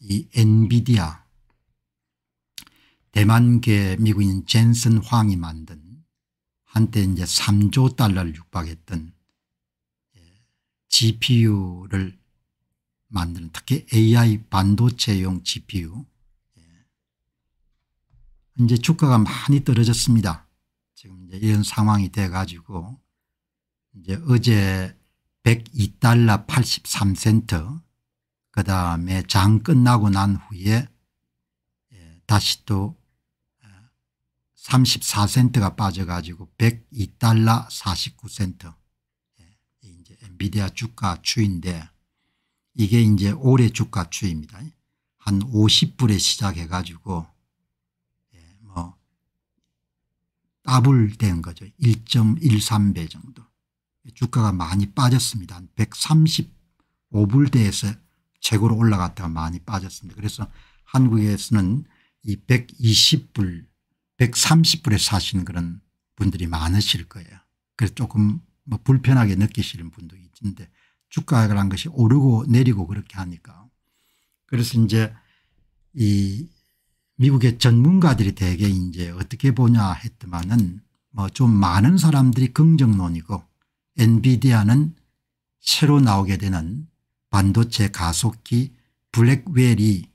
이 엔비디아 대만계 미국인 젠슨 황이 만든 한때 이제 3조 달러를 육박했던 GPU를 예, 만드는 특히 AI 반도체용 GPU 이제 예. 주가가 많이 떨어졌습니다. 지금 이제 이런 상황이 돼 가지고 이제 어제 102달러 83센트 그다음에 장 끝나고 난 후에 예, 다시 또 34센트가 어, 빠져가지고 102달러 49센트 예, 이제 엔비디아 주가 추인데 이게 이제 올해 주가 추입니다. 한 50불에 시작해가지고 예, 뭐 더블된 거죠. 1.13배 정도. 주가가 많이 빠졌습니다. 135불대에서 최고로 올라갔다가 많이 빠졌습니다. 그래서 한국에서는 이 120불 130불에 사시는 그런 분들이 많으실 거예요. 그래서 조금 뭐 불편하게 느끼시는 분도 있는데 주가라는 것이 오르고 내리고 그렇게 하니까 그래서 이제 이 미국의 전문가들이 대개 이제 어떻게 보냐 했더만은 뭐 좀 많은 사람들이 긍정론이고 엔비디아는 새로 나오게 되는 반도체 가속기 블랙웰이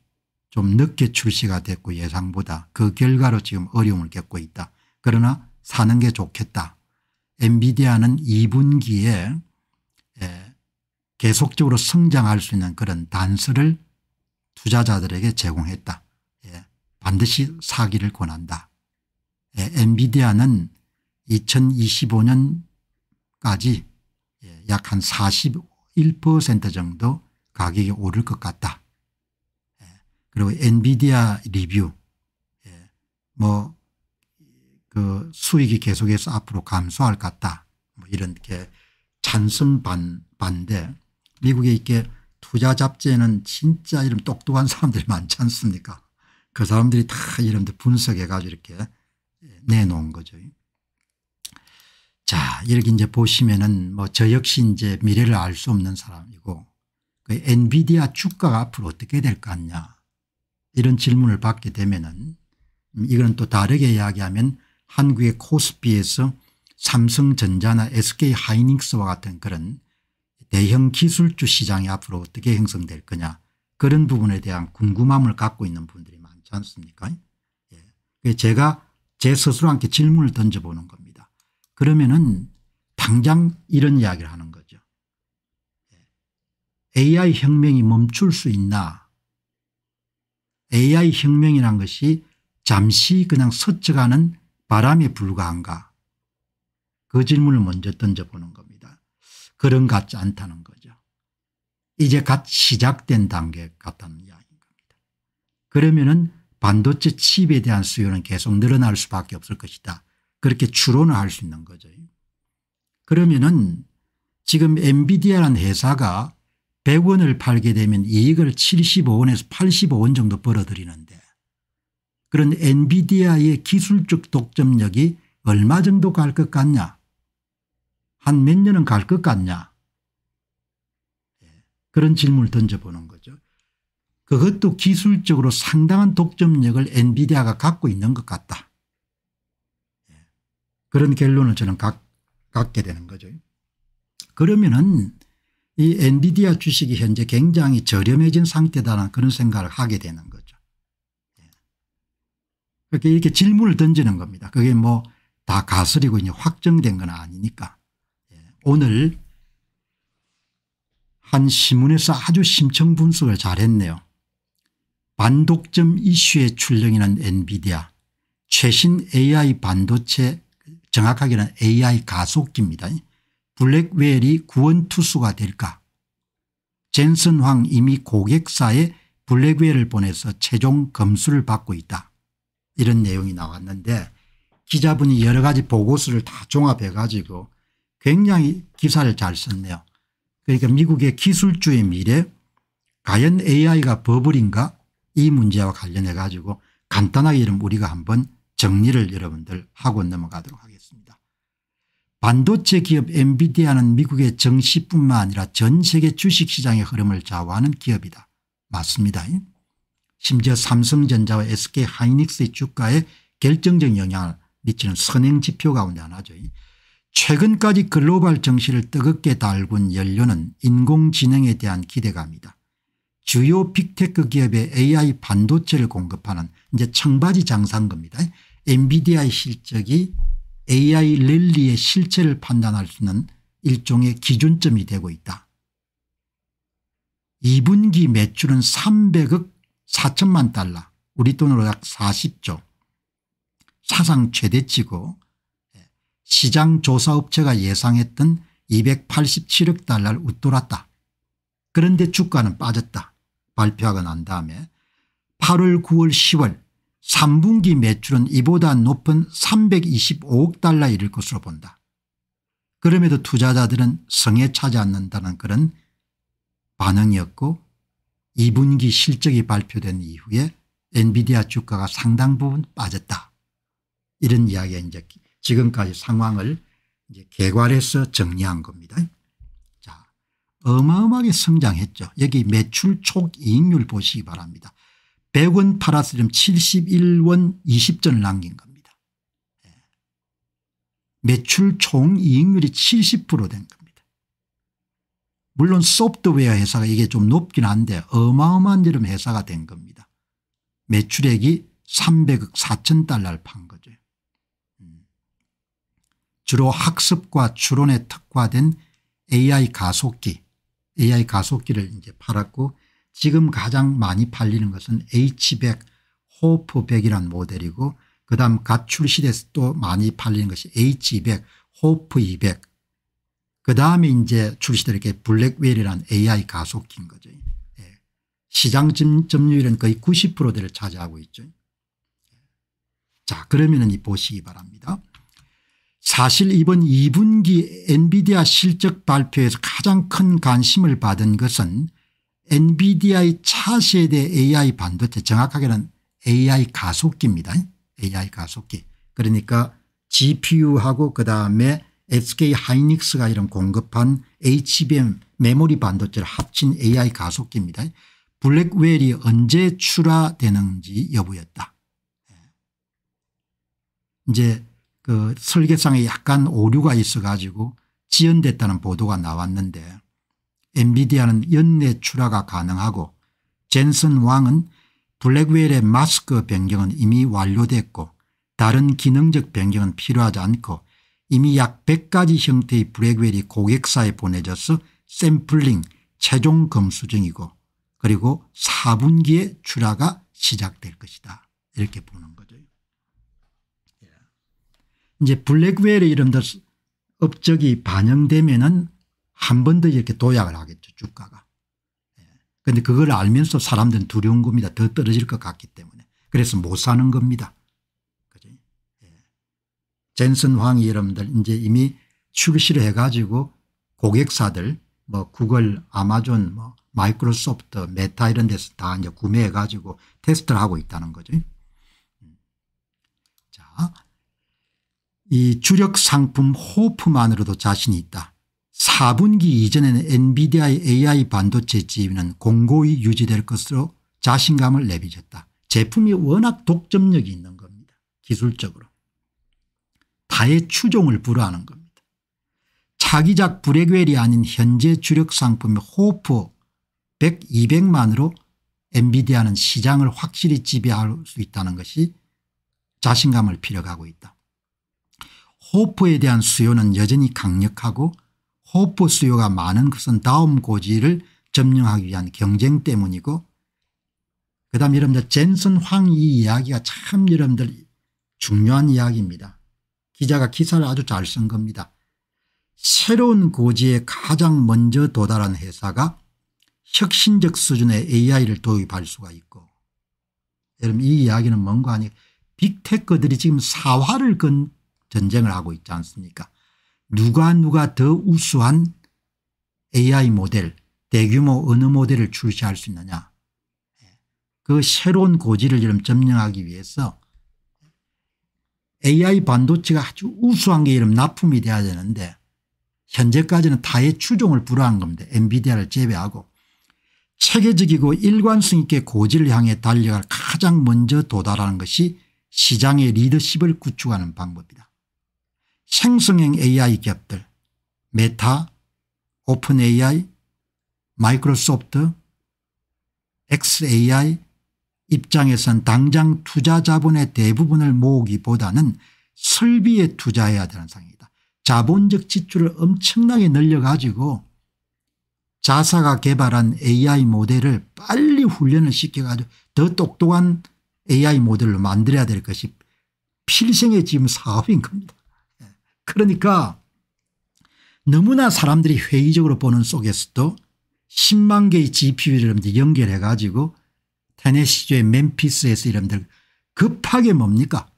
좀 늦게 출시가 됐고 예상보다 그 결과로 지금 어려움을 겪고 있다. 그러나 사는 게 좋겠다. 엔비디아는 2분기에 계속적으로 성장할 수 있는 그런 단서를 투자자들에게 제공했다. 예, 반드시 사기를 권한다. 엔비디아는 2025년까지 약 한 40, 1% 정도 가격이 오를 것 같다. 예. 그리고 엔비디아 리뷰 예. 뭐그 수익이 계속해서 앞으로 감소할 것 같다. 뭐 이런 게 찬성 반, 반대 미국에 이게 투자 잡지에는 진짜 이런 똑똑한 사람들이 많지 않습니까 그 사람들이 다 이런 데 분석해 가지고 이렇게 예, 내놓은 거죠. 자, 이렇게 이제 보시면은 뭐 저 역시 이제 미래를 알 수 없는 사람이고 그 엔비디아 주가가 앞으로 어떻게 될 것 같냐 이런 질문을 받게 되면은 음, 이거는 또 다르게 이야기하면 한국의 코스피에서 삼성전자나 SK하이닉스와 같은 그런 대형 기술주 시장이 앞으로 어떻게 형성될 거냐 그런 부분에 대한 궁금함을 갖고 있는 분들이 많지 않습니까 예. 제가 제 스스로한테 질문을 던져보는 겁니다. 그러면은 당장 이런 이야기를 하는 거죠. AI 혁명이 멈출 수 있나 AI 혁명이란 것이 잠시 그냥 서쳐가는 바람에 불과한가 그 질문을 먼저 던져보는 겁니다. 그런 같지 않다는 거죠. 이제 갓 시작된 단계 같다는 이야기인 겁니다. 그러면은 반도체 칩에 대한 수요는 계속 늘어날 수밖에 없을 것이다. 그렇게 추론을 할 수 있는 거죠. 그러면은 지금 엔비디아라는 회사가 100원을 팔게 되면 이익을 75원에서 85원 정도 벌어들이는데 그런 엔비디아의 기술적 독점력이 얼마 정도 갈 것 같냐 한 몇 년은 갈 것 같냐 예, 그런 질문을 던져보는 거죠. 그것도 기술적으로 상당한 독점력을 엔비디아가 갖고 있는 것 같다. 그런 결론을 저는 각, 갖게 되는 거죠. 그러면은 이 엔비디아 주식이 현재 굉장히 저렴해진 상태다라는 그런 생각을 하게 되는 거죠. 예. 그렇게 이렇게 질문을 던지는 겁니다. 그게 뭐 다 가설이고 이제 확정된 건 아니니까. 예. 오늘 한 신문에서 아주 심층 분석을 잘했네요. 반독점 이슈의 출렁이는 엔비디아 최신 AI 반도체 정확하게는 AI 가속기입니다. 블랙웰이 구원투수가 될까 젠슨 황 이미 고객사에 블랙웰을 보내서 최종 검수를 받고 있다 이런 내용이 나왔는데 기자분이 여러 가지 보고서를 다 종합해 가지고 굉장히 기사를 잘 썼네요. 그러니까 미국의 기술주의 미래 과연 AI가 버블인가 이 문제와 관련해 가지고 간단하게 이름 우리가 한번 정리를 여러분들 하고 넘어가도록 하겠습니다. 반도체 기업 엔비디아는 미국의 정시뿐만 아니라 전 세계 주식시장의 흐름을 좌우하는 기업이다. 맞습니다. 심지어 삼성전자와 SK하이닉스의 주가에 결정적 영향을 미치는 선행지표 가운데 하나죠. 최근까지 글로벌 정시를 뜨겁게 달군 연료는 인공지능에 대한 기대감이다. 주요 빅테크 기업의 AI 반도체를 공급하는 이제 청바지 장사인 겁니다. 엔비디아의 실적이 AI 랠리의 실체를 판단할 수 있는 일종의 기준점이 되고 있다. 2분기 매출은 300억 4천만 달러 우리 돈으로 약 40조 사상 최대치고 예, 시장 조사업체가 예상했던 287억 달러를 웃돌았다. 그런데 주가는 빠졌다. 발표하고 난 다음에 8월 9월 10월 3분기 매출은 이보다 높은 325억 달러 이를 것으로 본다. 그럼에도 투자자들은 성에 차지 않는다는 그런 반응이었고 2분기 실적이 발표된 이후에 엔비디아 주가가 상당 부분 빠졌다. 이런 이야기가 이제 지금까지 상황을 이제 개괄해서 정리한 겁니다. 자, 어마어마하게 성장했죠. 여기 매출 촉이익률 보시기 바랍니다. 100원 팔아서 좀 71원 20전을 남긴 겁니다. 예. 매출 총 이익률이 70%된 겁니다. 물론 소프트웨어 회사가 이게 좀 높긴 한데 어마어마한 이름 회사가 된 겁니다. 매출액이 300억 4천 달러를 판 거죠. 음. 주로 학습과 추론에 특화된 AI 가속기 AI 가속기를 이제 팔았고 지금 가장 많이 팔리는 것은 H100 호프1 0 0이라는 모델이고 그 다음 갓 출시돼서 또 많이 팔리는 것이 H200 호프200 그 다음에 이제 출시될 게블랙웰이라는 AI 가속기인 거죠. 예. 시장 점유율은 거의 90%대를 차지하고 있죠. 자 그러면 이 보시기 바랍니다. 사실 이번 2분기 엔비디아 실적 발표에서 가장 큰 관심을 받은 것은 n v i d i 차세대 AI 반도체 정확하게는 AI 가속기입니다. AI 가속기. 그러니까 GPU하고 그다음에 SK 하이닉스가 이런 공급한 HBM 메모리 반도체를 합친 AI 가속기입니다. 블랙웰이 언제 출하되는지 여부였다. 예. 이제 그 설계상에 약간 오류가 있어 가지고 지연됐다는 보도가 나왔는데 엔비디아는 연내 출하가 가능하고 젠슨 왕은 블랙웰의 마스크 변경은 이미 완료됐고 다른 기능적 변경은 필요하지 않고 이미 약 100가지 형태의 블랙웰이 고객사에 보내져서 샘플링 최종 검수 중이고 그리고 4분기에 출하가 시작될 것이다 이렇게 보는 거죠. 예. 이제 블랙웰의 이름들 업적이 반영되면 은 한번더 이렇게 도약을 하겠죠 주가가. 그런데 예. 그걸 알면서 사람들은 두려운 겁니다. 더 떨어질 것 같기 때문에. 그래서 못 사는 겁니다. 그죠? 예. 젠슨 황이 여러분들 이제 이미 출시를 해가지고 고객사들 뭐 구글 아마존 뭐 마이크로소프트 메타 이런 데서 다 이제 구매해가지고 테스트를 하고 있다는 거죠. 음. 자, 이 주력 상품 호프만으로도 자신이 있다. 4분기 이전에는 엔비디아의 AI 반도체 지위는 공고히 유지될 것으로 자신감을 내비쳤다. 제품이 워낙 독점력이 있는 겁니다. 기술적으로. 다의 추종을 불허하는 겁니다. 차기작 브레그웰이 아닌 현재 주력 상품의 호프 100, 200만으로 엔비디아는 시장을 확실히 지배할 수 있다는 것이 자신감을 필요하고 있다. 호프에 대한 수요는 여전히 강력하고 호프 수요가 많은 것은 다음 고지를 점령하기 위한 경쟁 때문이고 그 다음 여러분들 젠슨 황이 이야기가 참 여러분들 중요한 이야기입니다. 기자가 기사를 아주 잘 쓴 겁니다. 새로운 고지에 가장 먼저 도달한 회사가 혁신적 수준의 AI를 도입할 수가 있고 여러분 이 이야기는 뭔가 하니 빅테크들이 지금 사활을 건 전쟁을 하고 있지 않습니까 누가 누가 더 우수한 AI 모델 대규모 언어 모델을 출시할 수 있느냐 그 새로운 고지를 좀 점령하기 위해서 AI 반도체가 아주 우수한 게 이런 납품이 돼야 되는데 현재까지는 다의 추종을 불허한 겁니다. 엔비디아를 제외하고 체계적이고 일관성 있게 고지를 향해 달려갈 가장 먼저 도달하는 것이 시장의 리더십을 구축하는 방법이다. 생성형 AI 기업들 메타, 오픈 AI, 마이크로소프트, XAI 입장에선 당장 투자 자본의 대부분을 모으기보다는 설비에 투자해야 되는 상황이다. 자본적 지출을 엄청나게 늘려가지고 자사가 개발한 AI 모델을 빨리 훈련을 시켜가지고 더 똑똑한 AI 모델로 만들어야 될 것이 필생의 지금 사업인 겁니다. 그러니까 너무나 사람들이 회의적으로 보는 속에서도 10만 개의 GPU를 여러분들 연결해 가지고 테네시주의 멤피스에서 여러분들 급하게 뭡니까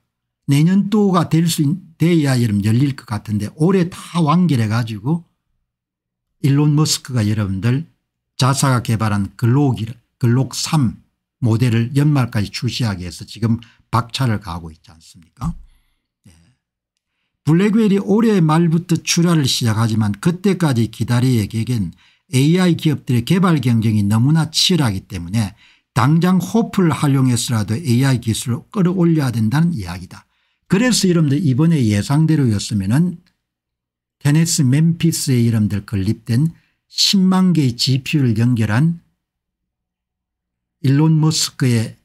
내년도가 될수 돼야 여러분 열릴 것 같은데 올해 다 완결해 가지고 일론 머스크가 여러분들 자사가 개발한 글록이 글록 3 모델을 연말까지 출시하기 위해서 지금 박차를 가하고 있지 않습니까 블랙웰이 올해 말부터 출하를 시작하지만 그때까지 기다리에게겐 AI 기업들의 개발 경쟁이 너무나 치열하기 때문에 당장 호프를 활용해서라도 AI 기술을 끌어올려야 된다는 이야기다. 그래서 여러분들 이번에 예상대로였으면 은 테네스 멤피스에 이름들 건립된 10만 개의 GPU를 연결한 일론 머스크의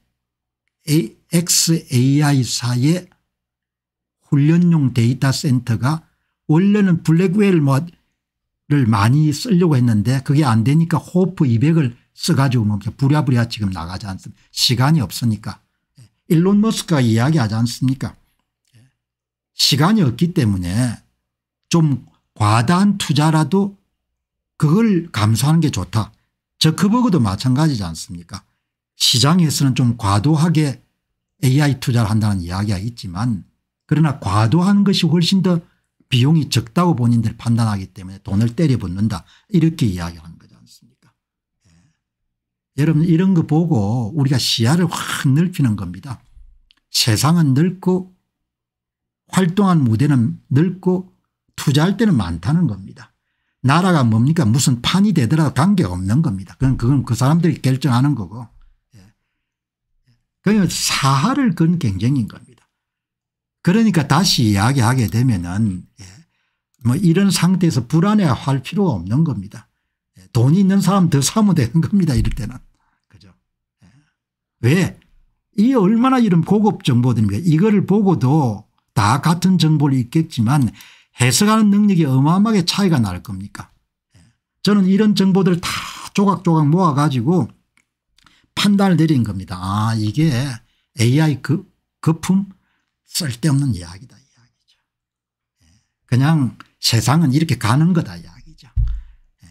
XAI사의 훈련용 데이터 센터가 원래는 블랙웰을 뭐, 많이 쓰려고 했는데 그게 안 되니까 호프 200을 써가지고 뭐 부랴부랴 지금 나가지 않습니까 시간이 없으니까 예. 일론 머스크가 이야기하지 않습니까 예. 시간이 없기 때문에 좀 과다한 투자라도 그걸 감수하는 게 좋다. 저크버그도 마찬가지지 않습니까 시장에서는 좀 과도하게 AI 투자를 한다는 이야기가 있지만 그러나 과도한 것이 훨씬 더 비용이 적다고 본인들 판단하기 때문에 돈을 때려붙는다 이렇게 이야기하는 거지 않습니까 예. 여러분 이런 거 보고 우리가 시야를 확 넓히는 겁니다. 세상은 넓고 활동한 무대는 넓고 투자할 때는 많다는 겁니다. 나라가 뭡니까 무슨 판이 되더라도 관계없는 겁니다. 그건, 그건 그 사람들이 결정하는 거고. 예. 그러니까 사활을 건 경쟁인 겁니다. 그러니까 다시 이야기하게 되면은 예, 뭐 이런 상태에서 불안해할 필요가 없는 겁니다. 예, 돈이 있는 사람 더 사면 되는 겁니다. 이럴 때는. 그죠. 예. 왜? 이 얼마나 이런 고급 정보들입니까? 이거를 보고도 다 같은 정보를 읽겠지만 해석하는 능력이 어마어마하게 차이가 날 겁니까? 저는 이런 정보들을 다 조각조각 모아가지고 판단을 내린 겁니다. 아, 이게 AI 거, 거품? 쓸데없는 이야기다 이야기죠. 예. 그냥 세상은 이렇게 가는 거다 이야기죠. 예.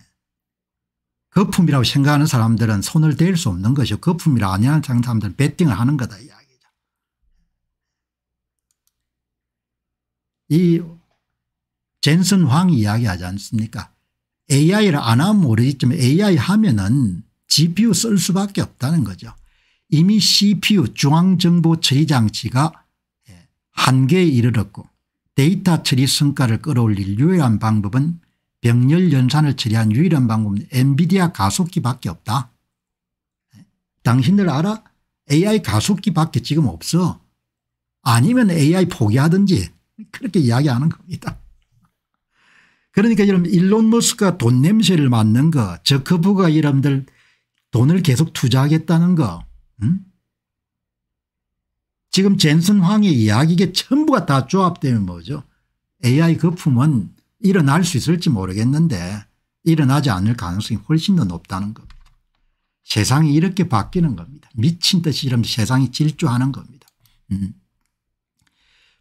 거품이라고 생각하는 사람들은 손을 댈 수 없는 것이고 거품이라 아니하는 사람들은 배팅을 하는 거다 이야기죠. 이 젠슨 황 이야기하지 않습니까 AI를 안 하면 모르겠지만 AI 하면은 GPU 쓸 수밖에 없다는 거죠. 이미 CPU 중앙정보 처리 장치가 한계에 이르렀고 데이터 처리 성과를 끌어올릴 유일한 방법은 병렬 연산을 처리한 유일한 방법은 엔비디아 가속기밖에 없다. 당신들 알아? AI 가속기밖에 지금 없어. 아니면 AI 포기하든지 그렇게 이야기하는 겁니다. 그러니까 여러분 일론 머스크가 돈 냄새를 맡는 거 저커브가 여러분들 돈을 계속 투자하겠다는 거 응? 음? 지금 젠슨 황의 이야기가 전부가 다 조합되면 뭐죠 AI 거품은 일어날 수 있을지 모르겠는데 일어나지 않을 가능성이 훨씬 더 높다는 겁니다. 세상이 이렇게 바뀌는 겁니다. 미친 듯이 이러 세상이 질주하는 겁니다. 음.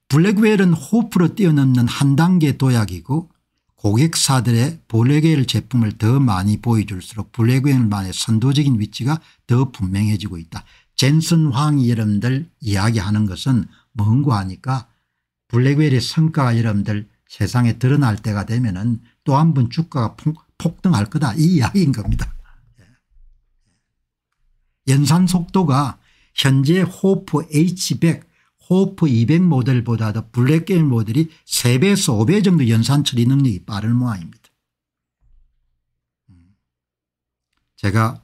블랙웰은 호프로 뛰어넘는 한 단계 도약이고 고객사들의 블랙웰 제품을 더 많이 보여줄수록 블랙웰만의 선도적인 위치가 더 분명해지고 있다. 젠슨 황이 여러분들 이야기하는 것은 뭔고 하니까 블랙웰의 성과가 여러분들 세상에 드러날 때가 되면 은또 한 번 주가가 폭등할 거다 이 이야기인 겁니다. 예. 연산 속도가 현재 호프 H100 호프 200 모델보다도 블랙웰 모델이 3배에서 5배 정도 연산 처리 능력이 빠른 모양입니다. 음. 제가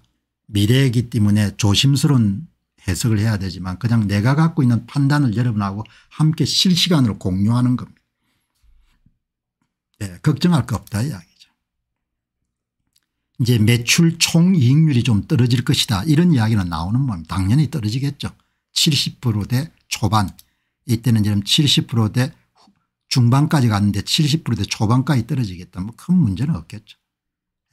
미래이기 때문에 조심스러운 해석을 해야 되지만 그냥 내가 갖고 있는 판단을 여러분하고 함께 실시간으로 공유하는 겁니다. 예, 걱정할 거 없다 이야기죠. 이제 매출 총이익률이 좀 떨어질 것이다 이런 이야기는 나오는 모니다 당연히 떨어지겠죠. 70%대 초반 이때는 지금 70%대 중반까지 갔는데 70%대 초반까지 떨어지겠다 뭐 큰 문제는 없겠죠.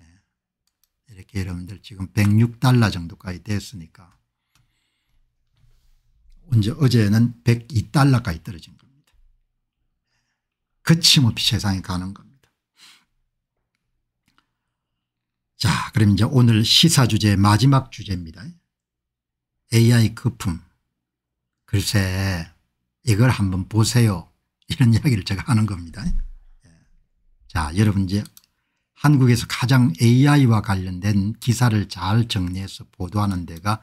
예. 이렇게 여러분들 지금 106달러 정도까지 됐으니까 언제 어제는 102달러까지 떨어진 겁니다. 거침없이 세상에 가는 겁니다. 자 그럼 이제 오늘 시사 주제 마지막 주제입니다. AI 거품 글쎄 이걸 한번 보세요 이런 이야기를 제가 하는 겁니다. 자 여러분 이제 한국에서 가장 AI와 관련된 기사를 잘 정리해서 보도하는 데가